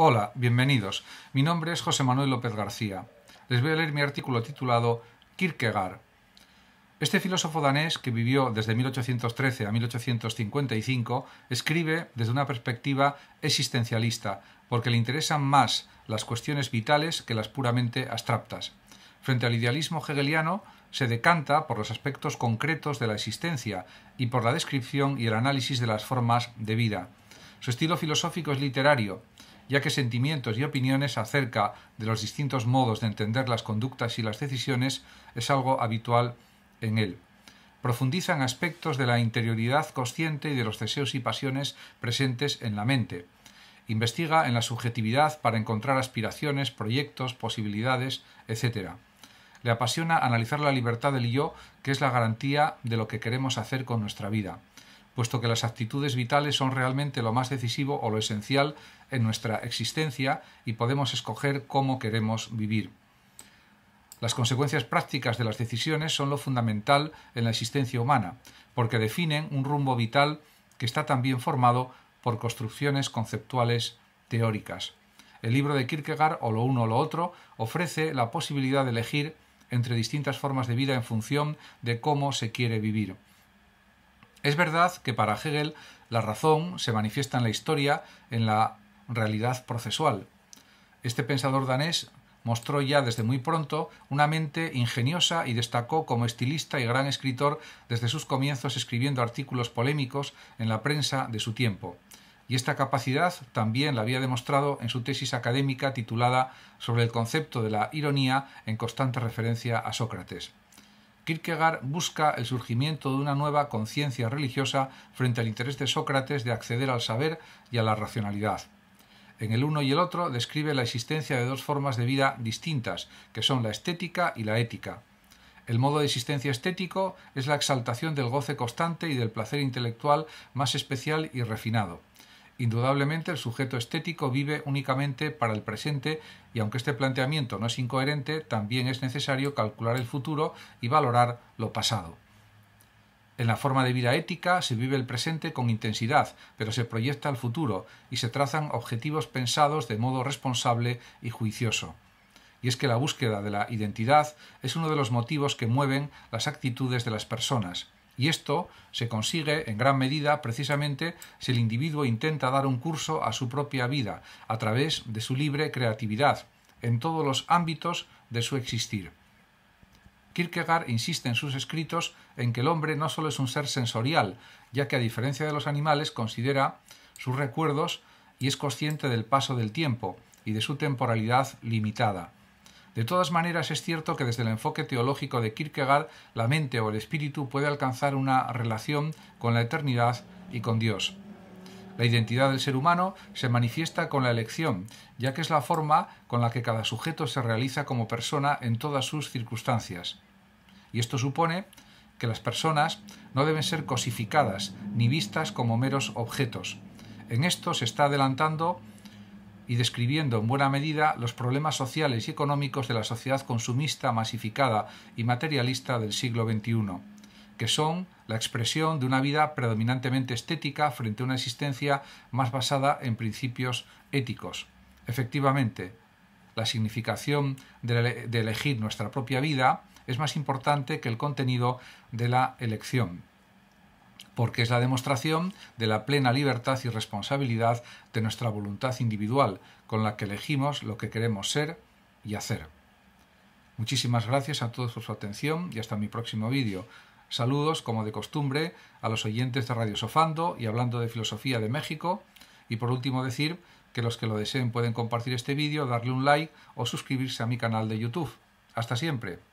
Hola, bienvenidos. Mi nombre es José Manuel López García. Les voy a leer mi artículo titulado Kierkegaard. Este filósofo danés, que vivió desde 1813 a 1855, escribe desde una perspectiva existencialista, porque le interesan más las cuestiones vitales que las puramente abstractas. Frente al idealismo hegeliano, se decanta por los aspectos concretos de la existencia y por la descripción y el análisis de las formas de vida. Su estilo filosófico es literario, ya que sentimientos y opiniones acerca de los distintos modos de entender las conductas y las decisiones es algo habitual en él. Profundizan aspectos de la interioridad consciente y de los deseos y pasiones presentes en la mente. Investiga en la subjetividad para encontrar aspiraciones, proyectos, posibilidades, etc. Le apasiona analizar la libertad del yo, que es la garantía de lo que queremos hacer con nuestra vida puesto que las actitudes vitales son realmente lo más decisivo o lo esencial en nuestra existencia y podemos escoger cómo queremos vivir. Las consecuencias prácticas de las decisiones son lo fundamental en la existencia humana, porque definen un rumbo vital que está también formado por construcciones conceptuales teóricas. El libro de Kierkegaard, o lo uno o lo otro, ofrece la posibilidad de elegir entre distintas formas de vida en función de cómo se quiere vivir. Es verdad que para Hegel la razón se manifiesta en la historia, en la realidad procesual. Este pensador danés mostró ya desde muy pronto una mente ingeniosa y destacó como estilista y gran escritor desde sus comienzos escribiendo artículos polémicos en la prensa de su tiempo. Y esta capacidad también la había demostrado en su tesis académica titulada sobre el concepto de la ironía en constante referencia a Sócrates. Kierkegaard busca el surgimiento de una nueva conciencia religiosa frente al interés de Sócrates de acceder al saber y a la racionalidad. En el uno y el otro describe la existencia de dos formas de vida distintas, que son la estética y la ética. El modo de existencia estético es la exaltación del goce constante y del placer intelectual más especial y refinado. Indudablemente, el sujeto estético vive únicamente para el presente y aunque este planteamiento no es incoherente, también es necesario calcular el futuro y valorar lo pasado. En la forma de vida ética se vive el presente con intensidad, pero se proyecta al futuro y se trazan objetivos pensados de modo responsable y juicioso. Y es que la búsqueda de la identidad es uno de los motivos que mueven las actitudes de las personas. Y esto se consigue en gran medida precisamente si el individuo intenta dar un curso a su propia vida a través de su libre creatividad en todos los ámbitos de su existir. Kierkegaard insiste en sus escritos en que el hombre no solo es un ser sensorial, ya que a diferencia de los animales considera sus recuerdos y es consciente del paso del tiempo y de su temporalidad limitada. De todas maneras, es cierto que desde el enfoque teológico de Kierkegaard, la mente o el espíritu puede alcanzar una relación con la eternidad y con Dios. La identidad del ser humano se manifiesta con la elección, ya que es la forma con la que cada sujeto se realiza como persona en todas sus circunstancias. Y esto supone que las personas no deben ser cosificadas ni vistas como meros objetos. En esto se está adelantando y describiendo en buena medida los problemas sociales y económicos de la sociedad consumista, masificada y materialista del siglo XXI, que son la expresión de una vida predominantemente estética frente a una existencia más basada en principios éticos. Efectivamente, la significación de, elegir nuestra propia vida es más importante que el contenido de la elección porque es la demostración de la plena libertad y responsabilidad de nuestra voluntad individual, con la que elegimos lo que queremos ser y hacer. Muchísimas gracias a todos por su atención y hasta mi próximo vídeo. Saludos, como de costumbre, a los oyentes de Radio Sofando y hablando de filosofía de México. Y por último decir que los que lo deseen pueden compartir este vídeo, darle un like o suscribirse a mi canal de YouTube. Hasta siempre.